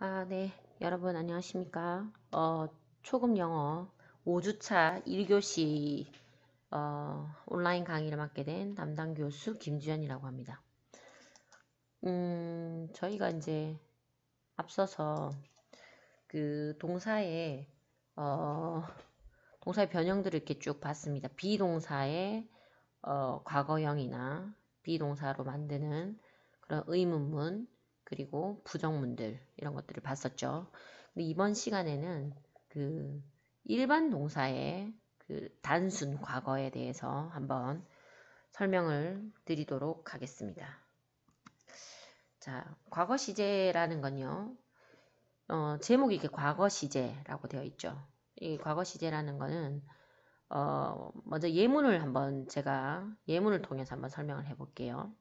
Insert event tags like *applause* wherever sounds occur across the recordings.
아, 네. 여러분 안녕하십니까? 어, 초급 영어 5주차 1교시 어, 온라인 강의를 맡게 된 담당 교수 김주현이라고 합니다. 음, 저희가 이제 앞서서 그 동사의 어, 동사의 변형들을 이렇게 쭉 봤습니다. 비동사의 어, 과거형이나 비동사로 만드는 그런 의문문 그리고 부정문들 이런 것들을 봤었죠. 근데 이번 시간에는 그 일반 동사의 그 단순 과거에 대해서 한번 설명을 드리도록 하겠습니다. 자, 과거 시제라는 건요. 어, 제목이 이렇게 과거 시제라고 되어 있죠. 이 과거 시제라는 거는 어, 먼저 예문을 한번 제가 예문을 통해서 한번 설명을 해 볼게요.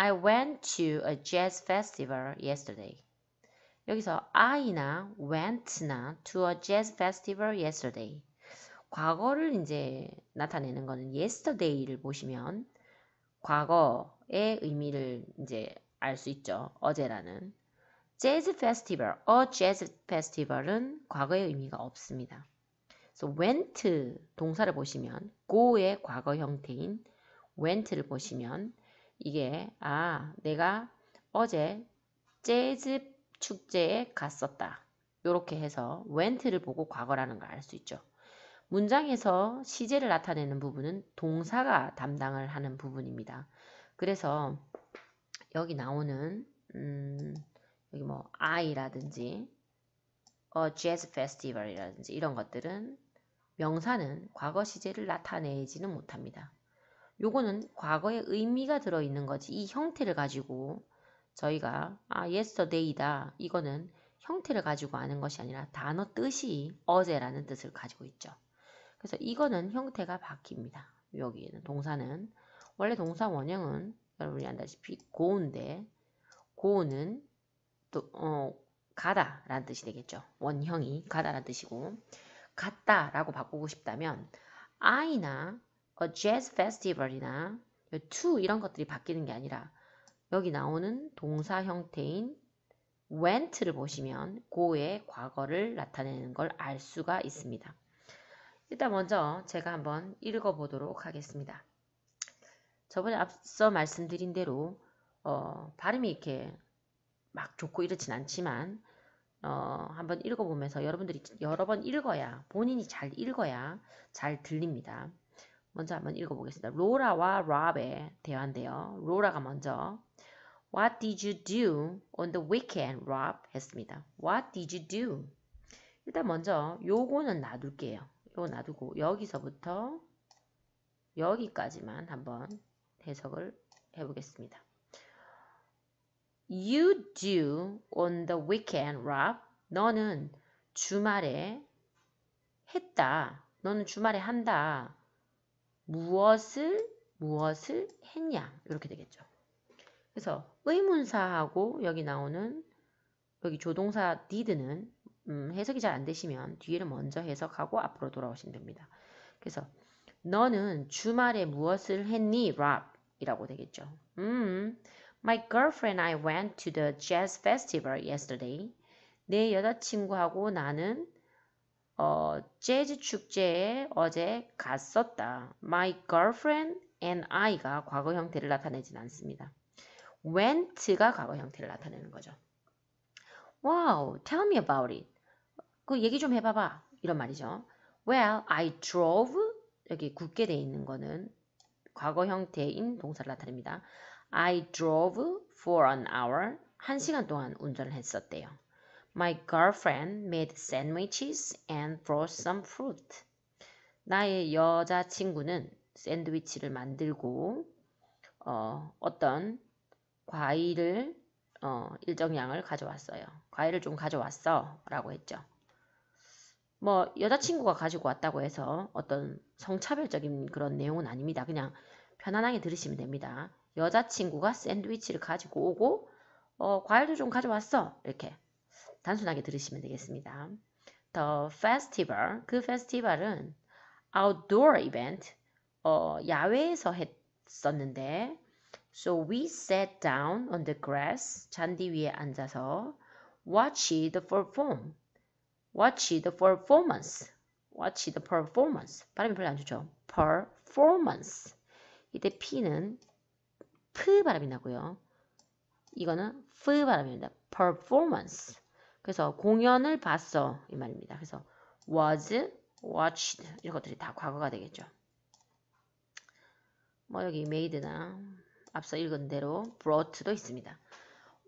I went to a jazz festival yesterday. 여기서 I나 went나 to a jazz festival yesterday. 과거를 이제 나타내는 거는 yesterday를 보시면 과거의 의미를 이제 알 수 있죠. 어제라는. jazz f e s t i v a l jazz festival은 과거의 의미가 없습니다. So went 동사를 보시면 go의 과거 형태인 went를 보시면 이게 아 내가 어제 재즈 축제에 갔었다. 이렇게 해서 went를 보고 과거라는 걸 알 수 있죠. 문장에서 시제를 나타내는 부분은 동사가 담당을 하는 부분입니다. 그래서 여기 나오는 음, 여기 뭐 I라든지 어, Jazz Festival이라든지 이런 것들은 명사는 과거 시제를 나타내지는 못합니다. 요거는 과거의 의미가 들어있는 거지. 이 형태를 가지고 저희가 아 yesterday다 이거는 형태를 가지고 아는 것이 아니라 단어 뜻이 어제라는 뜻을 가지고 있죠. 그래서 이거는 형태가 바뀝니다. 여기에는 동사는 원래 동사 원형은 여러분이 안다시피 고운데 고우는 또 어, 가다 라는 뜻이 되겠죠. 원형이 가다 라는 뜻이고 갔다 라고 바꾸고 싶다면 I나 a jazz festival이나 to 이런 것들이 바뀌는 게 아니라 여기 나오는 동사 형태인 went를 보시면 go의 과거를 나타내는 걸 알 수가 있습니다. 일단 먼저 제가 한번 읽어보도록 하겠습니다. 저번에 앞서 말씀드린 대로 어, 발음이 이렇게 막 좋고 이렇진 않지만 어, 한번 읽어보면서 여러분들이 여러 번 읽어야 본인이 잘 읽어야 잘 들립니다. 먼저 한번 읽어보겠습니다. 로라와 랍의 대화인데요. 로라가 먼저 What did you do on the weekend, Rob? 했습니다. What did you do? 일단 먼저 요거는 놔둘게요. 요거 놔두고 여기서부터 여기까지만 한번 해석을 해보겠습니다. You do on the weekend, Rob. 너는 주말에 했다. 너는 주말에 한다. 무엇을 무엇을 했냐 이렇게 되겠죠. 그래서 의문사하고 여기 나오는 여기 조동사 did는 음, 해석이 잘 안 되시면 뒤를 에 먼저 해석하고 앞으로 돌아오시면 됩니다. 그래서 너는 주말에 무엇을 했니? Rob 이라고 되겠죠. 음, My girlfriend and I went to the jazz festival yesterday. 내 여자친구하고 나는 어, 재즈 축제에 어제 갔었다. My girlfriend and I가 과거 형태를 나타내진 않습니다. went가 과거 형태를 나타내는 거죠. Wow, tell me about it. 그 얘기 좀 해봐봐. 이런 말이죠. Well, I drove. 여기 굳게 돼 있는 거는 과거 형태인 동사를 나타냅니다. I drove for an hour. 한 시간 동안 운전을 했었대요. My girlfriend made sandwiches and brought some fruit. 나의 여자친구는 샌드위치를 만들고 어, 어떤 과일을 어, 일정량을 가져왔어요. 과일을 좀 가져왔어 라고 했죠. 뭐 여자친구가 가지고 왔다고 해서 어떤 성차별적인 그런 내용은 아닙니다. 그냥 편안하게 들으시면 됩니다. 여자친구가 샌드위치를 가지고 오고 어, 과일도 좀 가져왔어 이렇게 단순하게 들으시면 되겠습니다. The festival, 그 페스티벌은 outdoor event, 어, 야외에서 했었는데 So we sat down on the grass, 잔디 위에 앉아서 watch the perform, watch the performance, watch the performance. 발음이 별로 안 좋죠? performance. 이때 P는 푸 발음이 나고요. 이거는 푸 발음입니다. performance. 그래서 공연을 봤어 이 말입니다. 그래서 was watched 이런 것들이 다 과거가 되겠죠. 뭐 여기 made나 앞서 읽은 대로 brought도 있습니다.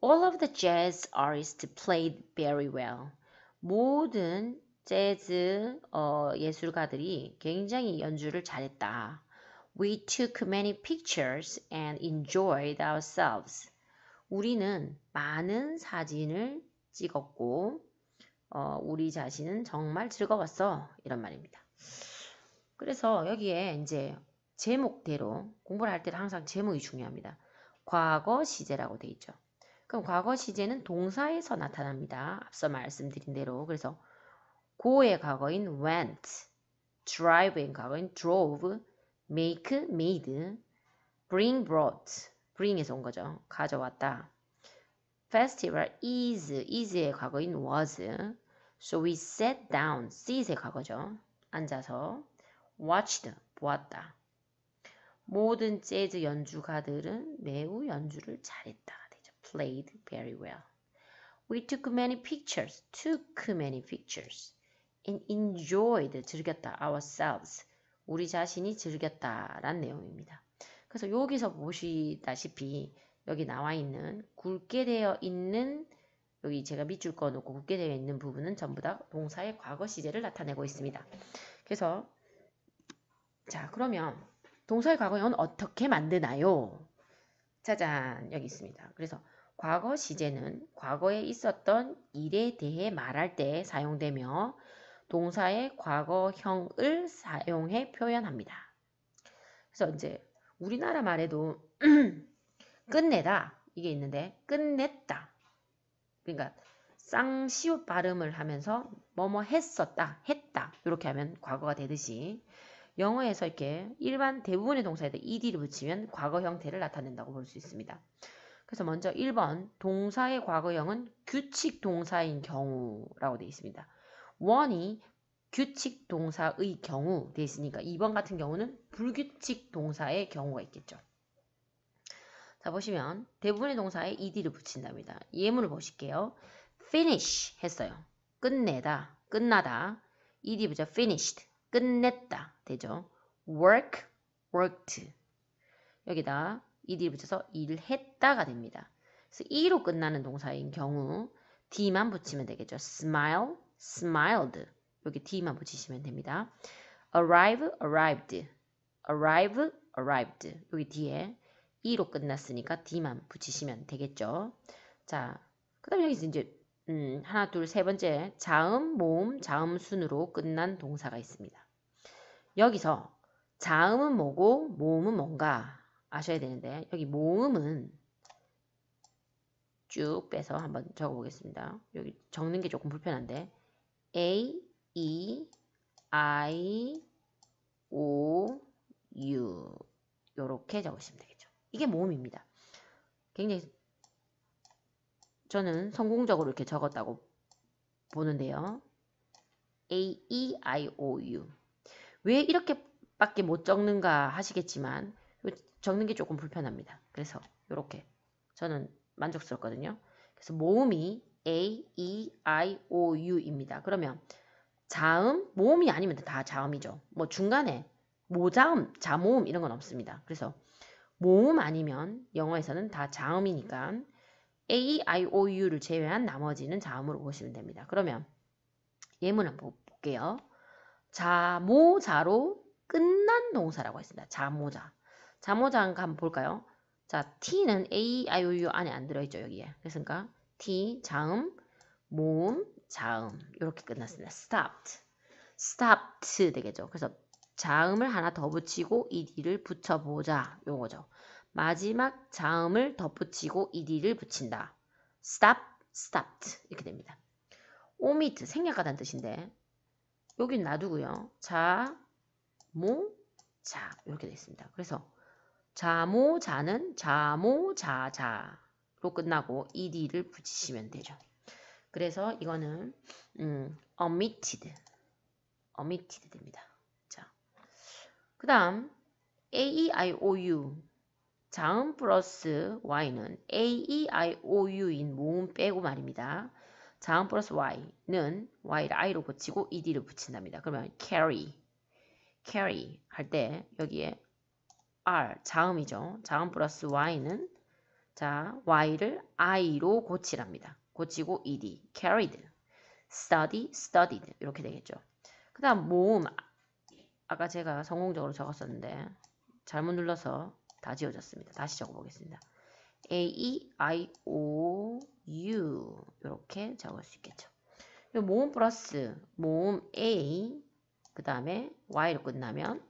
All of the jazz artists played very well. 모든 재즈 어, 예술가들이 굉장히 연주를 잘했다. We took many pictures and enjoyed ourselves. 우리는 많은 사진을 찍었고 어, 우리 자신은 정말 즐거웠어 이런 말입니다. 그래서 여기에 이제 제목대로 공부를 할 때는 항상 제목이 중요합니다. 과거 시제라고 돼 있죠. 그럼 과거 시제는 동사에서 나타납니다. 앞서 말씀드린 대로 그래서 고의 과거인 went, drive의 과거인 drove, make, made, bring, brought, bring에서 온 거죠. 가져왔다. Festival is, is의 과거인 was. So we sat down, sit의 과거죠. 앉아서 watched, 보았다. 모든 재즈 연주가들은 매우 연주를 잘했다. 되죠. played very well. We took many pictures, took many pictures, and enjoyed, 즐겼다, ourselves, 우리 자신이 즐겼다 라는 내용입니다. 그래서 여기서 보시다시피 여기 나와 있는 굵게 되어 있는 여기 제가 밑줄 꺼놓고 굵게 되어 있는 부분은 전부 다 동사의 과거 시제를 나타내고 있습니다. 그래서 자 그러면 동사의 과거형은 어떻게 만드나요? 짜잔 여기 있습니다. 그래서 과거 시제는 과거에 있었던 일에 대해 말할 때 사용되며 동사의 과거형을 사용해 표현합니다. 그래서 이제 우리나라 말에도 *clears throat* 끝내다 이게 있는데 끝냈다. 그러니까 쌍시옷 발음을 하면서 뭐뭐 했었다, 했다 이렇게 하면 과거가 되듯이 영어에서 이렇게 일반 대부분의 동사에다 ed를 붙이면 과거 형태를 나타낸다고 볼 수 있습니다. 그래서 먼저 1번 동사의 과거형은 규칙 동사인 경우라고 되어 있습니다. 원이 규칙 동사의 경우 되어 있으니까 2번 같은 경우는 불규칙 동사의 경우가 있겠죠. 자 보시면 대부분의 동사에 ed를 붙인답니다. 예문을 보실게요. finish 했어요. 끝내다, 끝나다. ed 보자 finished, 끝냈다 되죠. work, worked. 여기다 ed를 붙여서 일을 했다가 됩니다. 그래서 e로 끝나는 동사인 경우 d만 붙이면 되겠죠. smile, smiled. 여기 d만 붙이시면 됩니다. arrive, arrived. arrive, arrived. 여기 뒤에 E로 끝났으니까 D만 붙이시면 되겠죠. 자, 그 다음에 여기서 이제 음, 하나, 둘, 세 번째 자음, 모음, 자음 순으로 끝난 동사가 있습니다. 여기서 자음은 뭐고 모음은 뭔가 아셔야 되는데 여기 모음은 쭉 빼서 한번 적어보겠습니다. 여기 적는 게 조금 불편한데 A, E, I, O, U 요렇게 적으시면 돼요. 이게 모음입니다. 굉장히 저는 성공적으로 이렇게 적었다고 보는데요. A, E, I, O, U 왜 이렇게밖에 못 적는가 하시겠지만 적는 게 조금 불편합니다. 그래서 이렇게 저는 만족스럽거든요. 그래서 모음이 A, E, I, O, U입니다. 그러면 자음, 모음이 아니면 다 자음이죠. 뭐 중간에 모자음, 자모음 이런 건 없습니다. 그래서 모음 아니면 영어에서는 다 자음이니까 A, I, O, U를 제외한 나머지는 자음으로 보시면 됩니다. 그러면 예문 한번 볼게요. 자모자로 끝난 동사라고 했습니다. 자모자. 자모자 한번 볼까요? 자, T는 A, I, O, U 안에 안 들어있죠, 여기에. 그러니까 T, 자음, 모음, 자음 이렇게 끝났습니다. stopped, stopped 되겠죠. 그래서 자음을 하나 더 붙이고 ed를 붙여보자. 요거죠. 마지막 자음을 덧붙이고 ed를 붙인다. stop, stopped 이렇게 됩니다. omit 생략하다는 뜻인데 여긴 놔두고요. 자, 모, 자 이렇게 되어 있습니다. 그래서 자 모, 자는 자 모, 자자로 끝나고 ed를 붙이시면 되죠. 그래서 이거는 음, omitted, omitted 됩니다. 그 다음 AEIOU 자음 플러스 Y는 AEIOU인 모음 빼고 말입니다. 자음 플러스 Y는 Y를 I로 고치고 ED를 붙인답니다. 그러면 carry, carry 할 때 여기에 R 자음이죠. 자음 플러스 Y는 자 Y를 I로 고치랍니다. 고치고 ED, carried, study, studied 이렇게 되겠죠. 그 다음 모음 아까 제가 성공적으로 적었었는데 잘못 눌러서 다 지워졌습니다. 다시 적어보겠습니다. A, E, I, O, U 이렇게 적을 수 있겠죠. 모음 플러스 모음 A 그 다음에 Y로 끝나면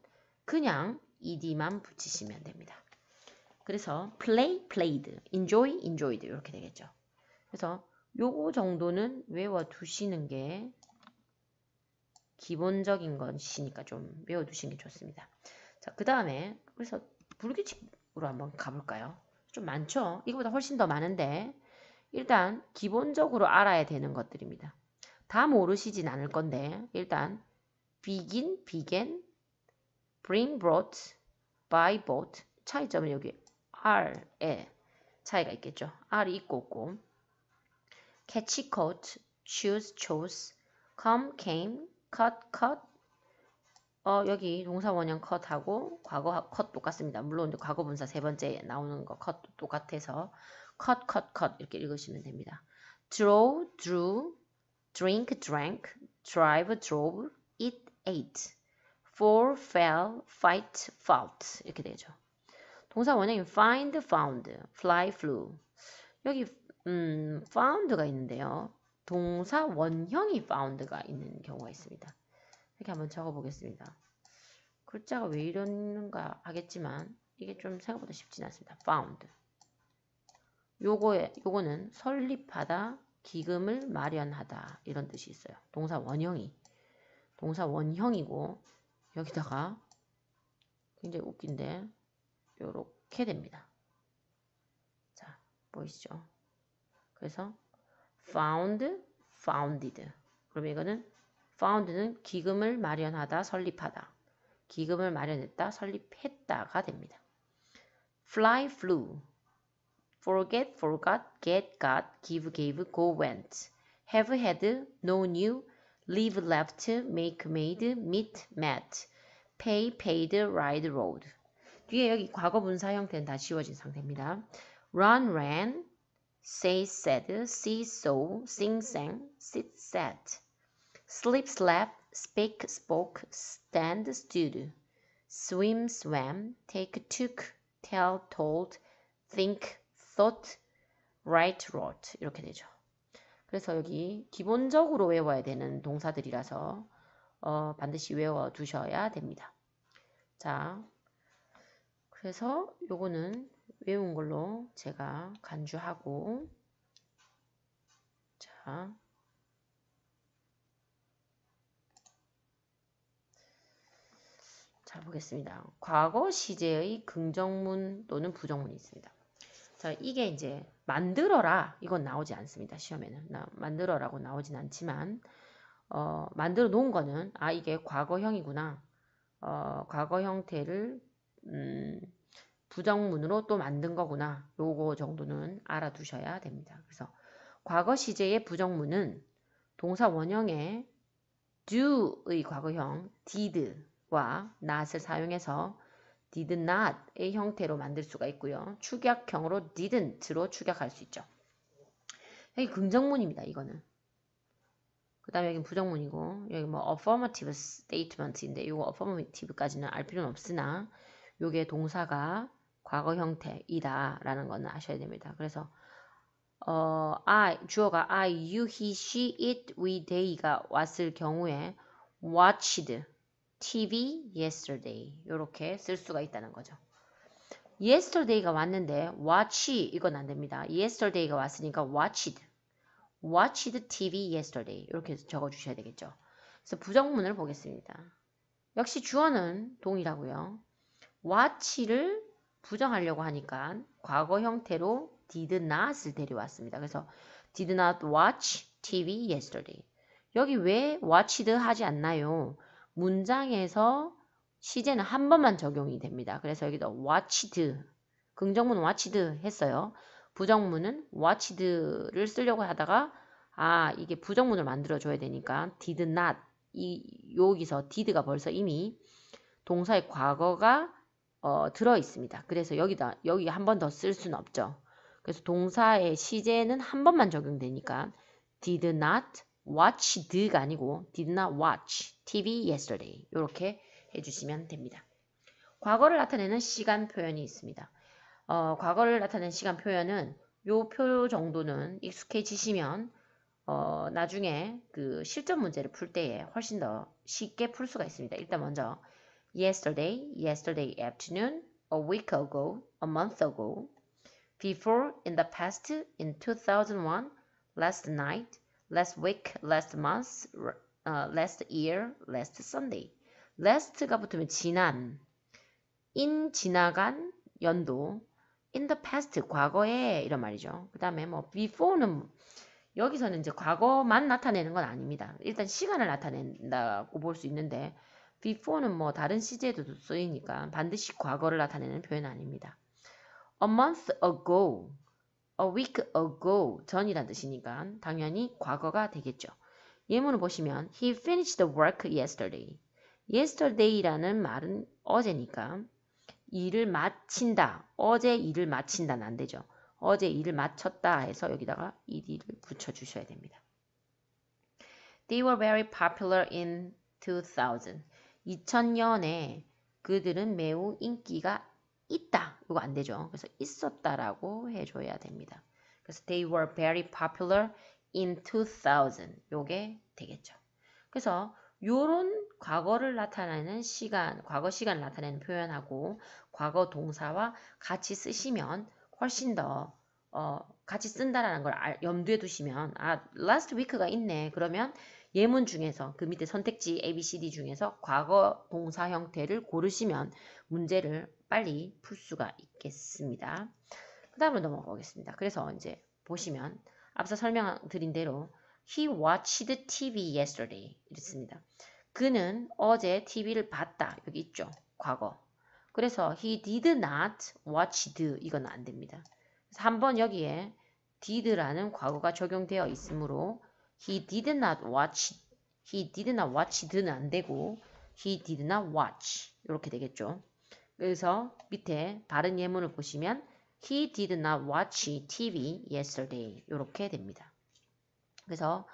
그냥 ED만 붙이시면 됩니다. 그래서 play, played, enjoy, enjoyed 이렇게 되겠죠. 그래서 요거 정도는 외워두시는 게 기본적인 것이니까 좀 외워두시는 게 좋습니다. 자, 그 다음에 그래서 불규칙으로 한번 가볼까요? 좀 많죠? 이거보다 훨씬 더 많은데 일단 기본적으로 알아야 되는 것들입니다. 다 모르시진 않을 건데 일단 begin, began, bring, brought, by, bought 차이점은 여기 R에 차이가 있겠죠. R이 있고 없고 catch, caught, choose, chose, come, came, cut, cut. 어, 여기 동사 원형 cut하고 과거 cut 똑같습니다. 물론 과거 분사 세 번째 나오는 거 cut 똑같아서 cut, cut, cut 이렇게 읽으시면 됩니다. draw, drew, drink, drank, drive, drove, eat, ate, fall, fell, fight, fought 이렇게 되죠. 동사 원형인 find, found, fly, flew 여기 음, found가 있는데요. 동사 원형이 found가 있는 경우가 있습니다. 이렇게 한번 적어보겠습니다. 글자가 왜 이러는가 하겠지만 이게 좀 생각보다 쉽진 않습니다. found 요거에, 요거는 설립하다, 기금을 마련하다 이런 뜻이 있어요. 동사 원형이 동사 원형이고 여기다가 굉장히 웃긴데 요렇게 됩니다. 자 보이시죠? 그래서 found, founded. 그럼 이거는 found는 기금을 마련하다, 설립하다. 기금을 마련했다, 설립했다가 됩니다. fly, flew, forget, forgot, get, got, give, gave, go, went, have, had, no, knew, leave, left, make, made, meet, met, pay, paid, ride, rode. 뒤에 여기 과거 분사 형태는 다 지워진 상태입니다. run, ran, say said, see s o sing sang, sit sat, sleep slept, speak spoke, stand stood, swim swam, take took, tell told, think thought, write wrote 이렇게 되죠. 그래서 여기 기본적으로 외워야 되는 동사들이라서 어, 반드시 외워 두셔야 됩니다. 자, 그래서 요거는 외운 걸로 제가 간주하고 자 자, 보겠습니다. 과거 시제의 긍정문 또는 부정문이 있습니다. 자, 이게 이제 만들어라 이건 나오지 않습니다. 시험에는 나, 만들어라고 나오진 않지만 어, 만들어 놓은 거는 아 이게 과거형이구나. 어, 과거 형태를 음, 부정문으로 또 만든 거구나. 요거 정도는 알아두셔야 됩니다. 그래서 과거 시제의 부정문은 동사 원형의 do의 과거형 did와 not을 사용해서 did not의 형태로 만들 수가 있고요. 축약형으로 didn't로 축약할 수 있죠. 여기 긍정문입니다. 이거는. 그 다음에 여기 부정문이고 여기 뭐 affirmative statement인데 이거 affirmative까지는 알 필요는 없으나 요게 동사가 과거 형태이다라는 것은 아셔야 됩니다. 그래서 어, I 주어가 I, you, he, she, it, we, they가 왔을 경우에 watched TV yesterday 이렇게 쓸 수가 있다는 거죠. yesterday가 왔는데 watch 이건 안 됩니다. yesterday가 왔으니까 watched watched TV yesterday 이렇게 적어 주셔야 되겠죠. 그래서 부정문을 보겠습니다. 역시 주어는 동일하고요. watch를 부정하려고 하니까 과거 형태로 did not을 데려왔습니다. 그래서 did not watch TV yesterday. 여기 왜 watched 하지 않나요? 문장에서 시제는 한 번만 적용이 됩니다. 그래서 여기도 watched, 긍정문 watched 했어요. 부정문은 watched를 쓰려고 하다가 아 이게 부정문을 만들어줘야 되니까 did not 이 여기서 did가 벌써 이미 동사의 과거가 어, 들어 있습니다. 그래서 여기다 여기 한 번 더 쓸 수는 없죠. 그래서 동사의 시제는 한 번만 적용되니까 did not watch d가 아니고 did not watch TV yesterday 이렇게 해주시면 됩니다. 과거를 나타내는 시간 표현이 있습니다. 어, 과거를 나타내는 시간 표현은 요 표 정도는 익숙해지시면 어, 나중에 그 실전 문제를 풀 때에 훨씬 더 쉽게 풀 수가 있습니다. 일단 먼저 yesterday, yesterday afternoon, a week ago, a month ago, before, in the past, in 2001, last night, last week, last month, uh, last year, last Sunday. last가 붙으면 지난, in 지나간 연도, in the past 과거에 이런 말이죠. 그 다음에 뭐 before는 여기서는 이제 과거만 나타내는 건 아닙니다. 일단 시간을 나타낸다고 볼 수 있는데 before는 뭐 다른 시제에도 쓰이니까 반드시 과거를 나타내는 표현 아닙니다. A month ago, a week ago 전이란 뜻이니까 당연히 과거가 되겠죠. 예문을 보시면 He finished the work yesterday. Yesterday라는 말은 어제니까 일을 마친다. 어제 일을 마친다는 안 되죠. 어제 일을 마쳤다 해서 여기다가 ed를 붙여주셔야 됩니다. They were very popular in 2000. 2000년에 그들은 매우 인기가 있다. 이거 안 되죠. 그래서 있었다라고 해줘야 됩니다. 그래서 they were very popular in 2000. 요게 되겠죠. 그래서 요런 과거를 나타내는 시간, 과거 시간을 나타내는 표현하고 과거 동사와 같이 쓰시면 훨씬 더 어, 같이 쓴다라는 걸 염두에 두시면 아, last week가 있네. 그러면 예문 중에서 그 밑에 선택지 A, B, C, D 중에서 과거 동사 형태를 고르시면 문제를 빨리 풀 수가 있겠습니다. 그 다음으로 넘어가겠습니다. 그래서 이제 보시면 앞서 설명드린 대로 He watched TV yesterday 이렇습니다. 그는 어제 TV를 봤다. 여기 있죠. 과거. 그래서 he did not watch the 이건 안 됩니다. 그 한번 여기에 did라는 과거가 적용되어 있으므로 He did not watch. He did not watched는 안 되고 he did not watch 이렇게 되겠죠. 그래서 밑에 다른 예문을 보시면 he did not watch TV yesterday 이렇게 됩니다. 그래서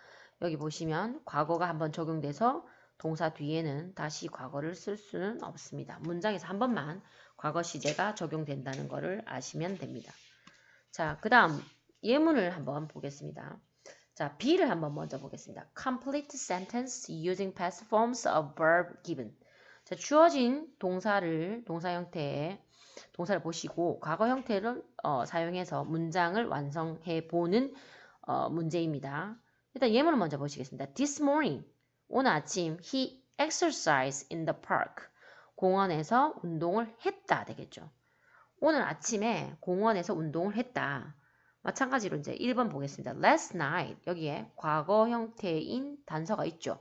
여기 보시면 과거가 한번 적용돼서 동사 뒤에는 다시 과거를 쓸 수는 없습니다. 문장에서 한 번만 과거 시제가 적용된다는 것을 아시면 됩니다. 자, 그 다음 예문을 한번 보겠습니다. 자, B를 한번 먼저 보겠습니다. Complete sentence using past forms of verb given. 자, 주어진 동사를 동사 형태의 동사를 보시고 과거 형태를 어, 사용해서 문장을 완성해 보는 어, 문제입니다. 일단 예문을 먼저 보시겠습니다. This morning, 오늘 아침 he exercised in the park. 공원에서 운동을 했다 되겠죠. 오늘 아침에 공원에서 운동을 했다. 마찬가지로 이제 1번 보겠습니다. last night 여기에 과거 형태인 단서가 있죠.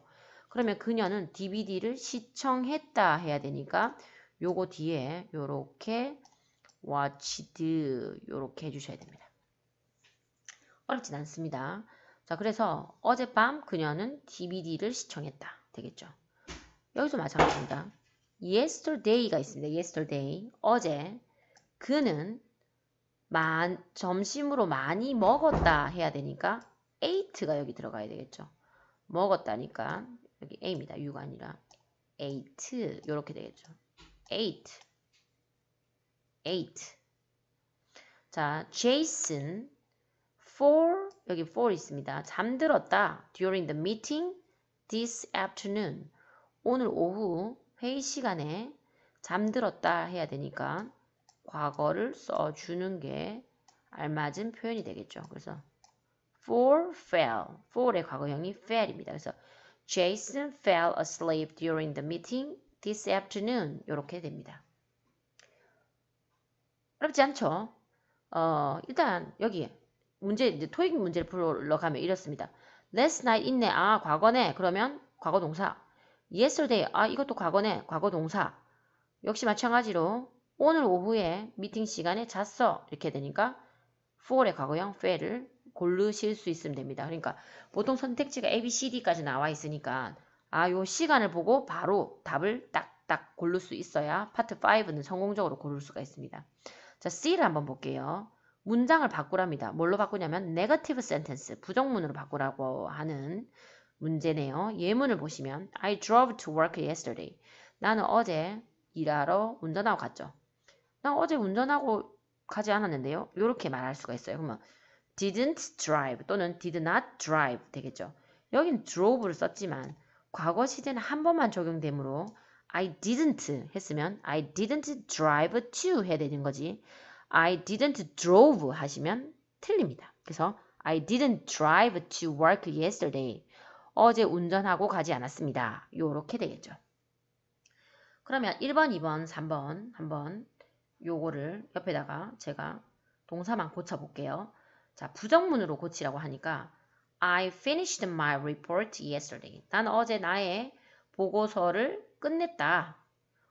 그러면 그녀는 DVD를 시청했다 해야 되니까 요거 뒤에 요렇게 watched 요렇게 해주셔야 됩니다. 어렵진 않습니다. 자 그래서 어젯밤 그녀는 DVD를 시청했다 되겠죠. 여기서 마찬가지입니다. yesterday가 있습니다. yesterday 어제 그는 만, 점심으로 많이 먹었다 해야 되니까 ate가 여기 들어가야 되겠죠. 먹었다니까 여기 a입니다. u가 아니라 ate 이렇게 되겠죠. ate ate 자, Jason for 여기 for 있습니다. 잠들었다 during the meeting this afternoon 오늘 오후 회의 시간에 잠들었다 해야 되니까 과거를 써주는 게 알맞은 표현이 되겠죠. 그래서 for fell. for의 과거형이 fell입니다. 그래서 Jason fell asleep during the meeting this afternoon. 이렇게 됩니다. 어렵지 않죠? 어, 일단 여기 문제 이제 토익 문제를 풀러 가면 이렇습니다. last night 있네. 아, 과거네. 그러면 과거 동사. yesterday. 아, 이것도 과거네. 과거 동사. 역시 마찬가지로 오늘 오후에 미팅 시간에 잤어. 이렇게 되니까 for의 과거형 fail을 고르실 수 있으면 됩니다. 그러니까 보통 선택지가 A, B, C, D까지 나와 있으니까 아, 요 시간을 보고 바로 답을 딱딱 고를 수 있어야 파트 5는 성공적으로 고를 수가 있습니다. 자, C를 한번 볼게요. 문장을 바꾸랍니다. 뭘로 바꾸냐면 네거티브 센텐스, 부정문으로 바꾸라고 하는 문제네요. 예문을 보시면 I drove to work yesterday. 나는 어제 일하러 운전하고 갔죠. 난 어제 운전하고 가지 않았는데요. 이렇게 말할 수가 있어요. 그러면 didn't drive 또는 did not drive 되겠죠. 여긴 drove를 썼지만 과거 시제는 한 번만 적용되므로 I didn't 했으면 I didn't drive to 해야 되는 거지. I didn't drove 하시면 틀립니다. 그래서 I didn't drive to work yesterday. 어제 운전하고 가지 않았습니다. 요렇게 되겠죠. 그러면 1번, 2번, 3번 한번 요거를 옆에다가 제가 동사만 고쳐볼게요. 자, 부정문으로 고치라고 하니까 I finished my report yesterday. 난 어제 나의 보고서를 끝냈다.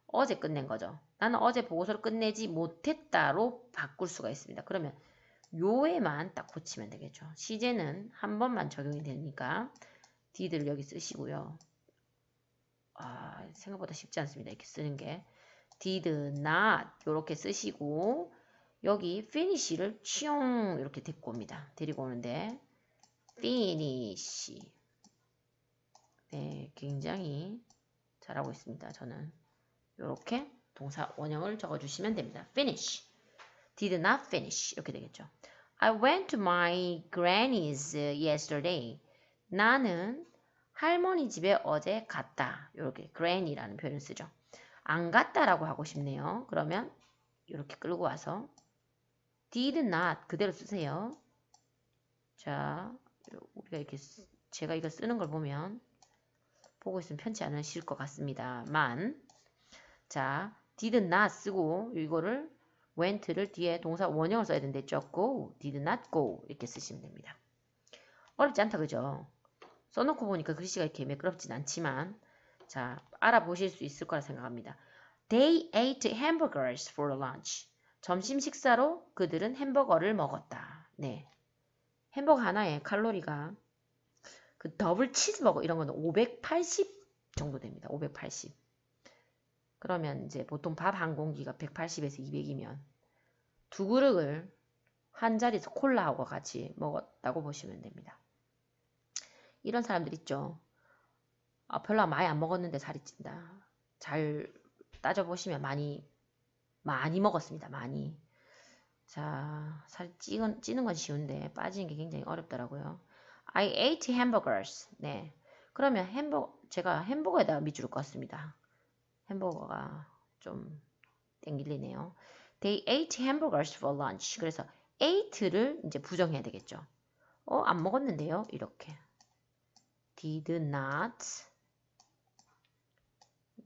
어제 끝낸 거죠. 나는 어제 보고서를 끝내지 못했다로 바꿀 수가 있습니다. 그러면 요에만 딱 고치면 되겠죠. 시제는 한 번만 적용이 되니까 d 들 여기 쓰시고요. 아, 생각보다 쉽지 않습니다. 이렇게 쓰는 게. did not 이렇게 쓰시고 여기 finish를 취용 이렇게 데리고 옵니다. 데리고 오는데 finish 네, 굉장히 잘하고 있습니다. 저는 이렇게 동사 원형을 적어주시면 됩니다. finish did not finish 이렇게 되겠죠. I went to my granny's yesterday. 나는 할머니 집에 어제 갔다. 이렇게 granny라는 표현을 쓰죠. 안 갔다라고 하고 싶네요. 그러면 이렇게 끌고 와서 did not 그대로 쓰세요. 자, 우리가 이렇게 제가 이거 쓰는 걸 보면 보고 있으면 편치 않으실 것 같습니다만 자, did not 쓰고 이거를 went를 뒤에 동사 원형을 써야 되는데 j 고 s t go, did not go 이렇게 쓰시면 됩니다. 어렵지 않다 그죠? 써놓고 보니까 글씨가 이렇게 매끄럽진 않지만 자, 알아보실 수 있을 거라 생각합니다. They ate hamburgers for lunch. 점심 식사로 그들은 햄버거를 먹었다. 네. 햄버거 하나에 칼로리가 그 더블 치즈버거 이런 건 580 정도 됩니다. 580. 그러면 이제 보통 밥 한 공기가 180에서 200이면 두 그릇을 한 자리에서 콜라하고 같이 먹었다고 보시면 됩니다. 이런 사람들 있죠. 아, 별로 많이 안 먹었는데 살이 찐다. 잘 따져보시면 많이, 많이 먹었습니다. 많이. 자, 살 찌는, 찌는 건 쉬운데 빠지는 게 굉장히 어렵더라고요. I ate hamburgers. 네. 그러면 햄버거, 제가 햄버거에다가 밑줄을 껐습니다. 햄버거가 좀 땡길리네요. They ate hamburgers for lunch. 그래서 ate를 이제 부정해야 되겠죠. 어, 안 먹었는데요. 이렇게. did not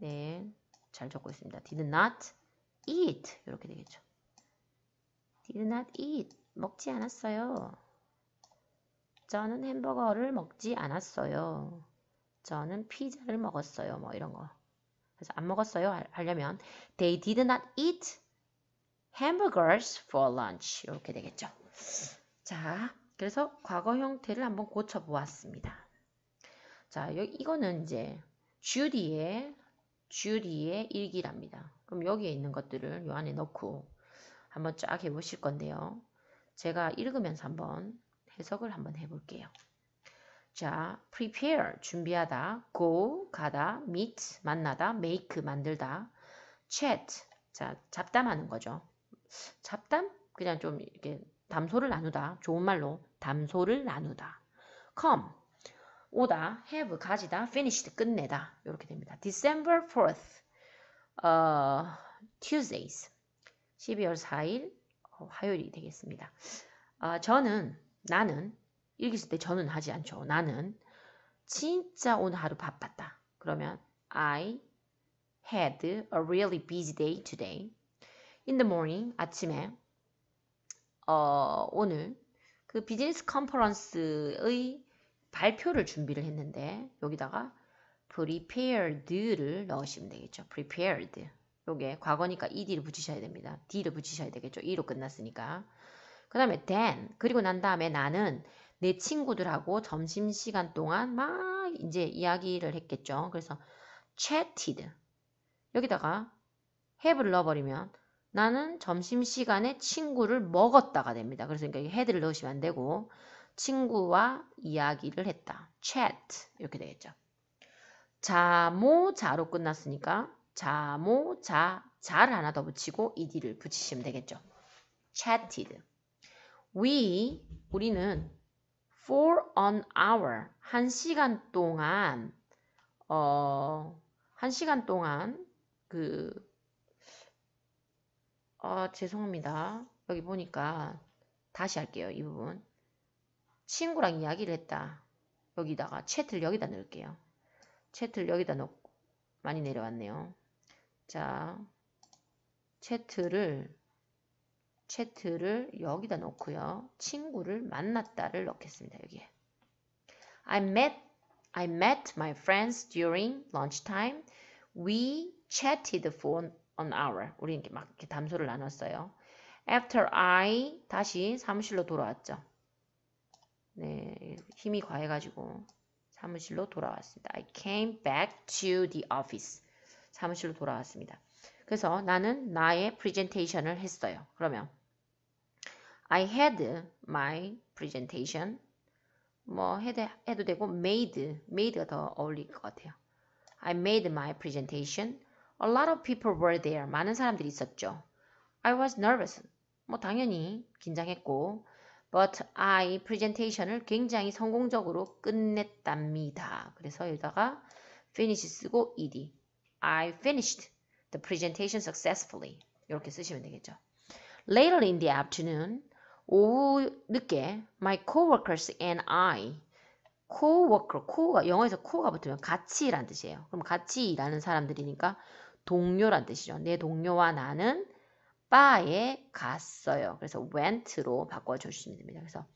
네, 잘 적고 있습니다. did not eat 이렇게 되겠죠. did not eat 먹지 않았어요. 저는 햄버거를 먹지 않았어요. 저는 피자를 먹었어요. 뭐 이런 거. 그래서 안 먹었어요 하려면 they did not eat hamburgers for lunch 이렇게 되겠죠. 자, 그래서 과거 형태를 한번 고쳐 보았습니다. 자, 이거는 이제 주디의 주리의 일기랍니다. 그럼 여기에 있는 것들을 요 안에 넣고 한번 쫙 해보실 건데요. 제가 읽으면서 한번 해석을 한번 해볼게요. 자, prepare 준비하다, go 가다, meet 만나다, make 만들다, chat 자 잡담하는 거죠. 잡담 그냥 좀 이렇게 담소를 나누다 좋은 말로 담소를 나누다. come 오다, have, 가지다, finished, 끝내다 이렇게 됩니다. December 4th, 어, Tuesdays, 12월 4일 어, 화요일이 되겠습니다. 어, 저는, 나는 읽었을 때 저는 하지 않죠. 나는 진짜 오늘 하루 바빴다. 그러면 I had a really busy day today. In the morning, 아침에 어, 오늘 그 비즈니스 컨퍼런스의 발표를 준비를 했는데 여기다가 prepared를 넣으시면 되겠죠. prepared. 요게 과거니까 ed를 붙이셔야 됩니다. d를 붙이셔야 되겠죠. e로 끝났으니까. 그 다음에 then 그리고 난 다음에 나는 내 친구들하고 점심시간 동안 막 이제 이야기를 했겠죠. 그래서 chatted 여기다가 have를 넣어버리면 나는 점심시간에 친구를 먹었다가 됩니다. 그래서 그러니까 헤드를 넣으시면 안되고 친구와 이야기를 했다. chat 이렇게 되겠죠. 자모자로 끝났으니까 자모자 자를 하나 더 붙이고 ed를 붙이시면 되겠죠. chatted. We 우리는 for an hour 한 시간 동안 어 한 시간 동안 그 어, 죄송합니다. 여기 보니까 다시 할게요. 이 부분. 친구랑 이야기를 했다. 여기다가 채트를 여기다 넣을게요. 채트를 여기다 넣고 많이 내려왔네요. 자, 채트를 채트를 여기다 넣고요. 친구를 만났다를 넣겠습니다. 여기에. I met I met my friends during lunchtime. We chatted for an hour. 우리 이렇게 막 이렇게 담소를 나눴어요. After I 다시 사무실로 돌아왔죠. 네, 힘이 과해가지고 사무실로 돌아왔습니다. I came back to the office. 사무실로 돌아왔습니다. 그래서 나는 나의 프레젠테이션을 했어요. 그러면 I had my presentation 뭐 해도, 해도 되고 made, made가 더 어울릴 것 같아요. I made my presentation. A lot of people were there. 많은 사람들이 있었죠. I was nervous. 뭐 당연히 긴장했고 but I presentation을 굉장히 성공적으로 끝냈답니다. 그래서 여기다가 finish 쓰고 ed. I finished the presentation successfully. 이렇게 쓰시면 되겠죠. Later in the afternoon, 오후 늦게 my coworkers and I coworker, co가 영어에서 co가 붙으면 같이 라는 뜻이에요. 그럼 같이 일하는 사람들이니까 동료란 뜻이죠. 내 동료와 나는 바에 갔어요. 그래서 went로 바꿔주시면 됩니다. 그래서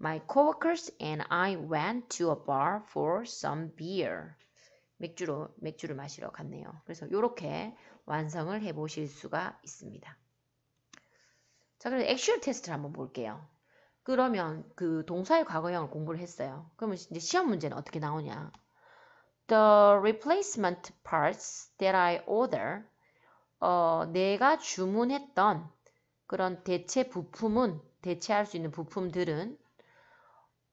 My coworkers and I went to a bar for some beer. 맥주로 맥주를 마시러 갔네요. 그래서 이렇게 완성을 해보실 수가 있습니다. 자, 그래서 액츄얼 테스트를 한번 볼게요. 그러면 그 동사의 과거형을 공부를 했어요. 그러면 이제 시험 문제는 어떻게 나오냐? The replacement parts that I order 어, 내가 주문했던 그런 대체 부품은 대체할 수 있는 부품들은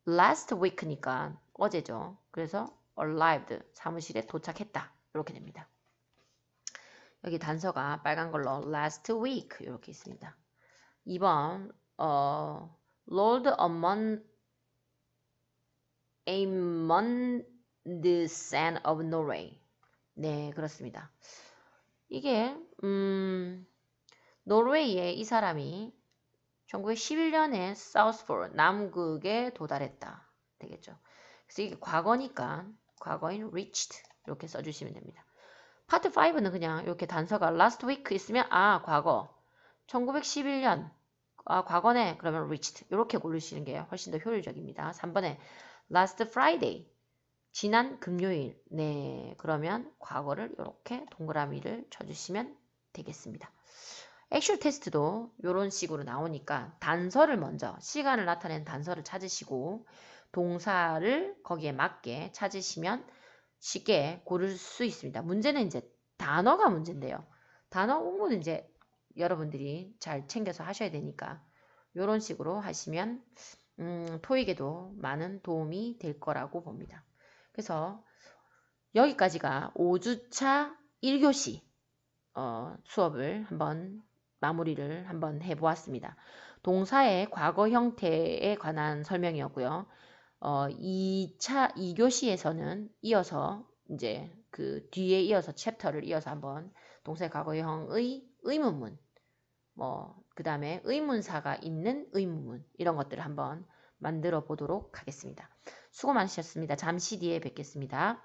last week니까 어제죠. 그래서 arrived 사무실에 도착했다. 이렇게 됩니다. 여기 단서가 빨간 걸로 last week 이렇게 있습니다. 2번 어, rolled among a month e sand of Norway. 네, 그렇습니다. 이게 음, 노르웨이에 이 사람이 1911년에 사우스폴 남극에 도달했다 되겠죠. 그래서 이게 과거니까 과거인 reached 이렇게 써주시면 됩니다. 파트 5는 그냥 이렇게 단서가 last week 있으면 아 과거 1911년 아 과거네 그러면 reached 이렇게 고르시는 게 훨씬 더 효율적입니다. 3번에 last Friday 지난 금요일 네 그러면 과거를 이렇게 동그라미를 쳐주시면 되겠습니다. 액션 테스트도 이런 식으로 나오니까 단서를 먼저 시간을 나타낸 단서를 찾으시고 동사를 거기에 맞게 찾으시면 쉽게 고를 수 있습니다. 문제는 이제 단어가 문제인데요. 단어 공부는 이제 여러분들이 잘 챙겨서 하셔야 되니까 이런 식으로 하시면 음, 토익에도 많은 도움이 될 거라고 봅니다. 그래서 여기까지가 5주차 1교시 어, 수업을 한번 마무리를 한번 해보았습니다. 동사의 과거 형태에 관한 설명이었고요. 어, 2차 2교시에서는 이어서 이제 그 뒤에 이어서 챕터를 이어서 한번 동사의 과거형의 의문문 뭐그 다음에 의문사가 있는 의문문 이런 것들을 한번 만들어 보도록 하겠습니다. 수고 많으셨습니다. 잠시 뒤에 뵙겠습니다.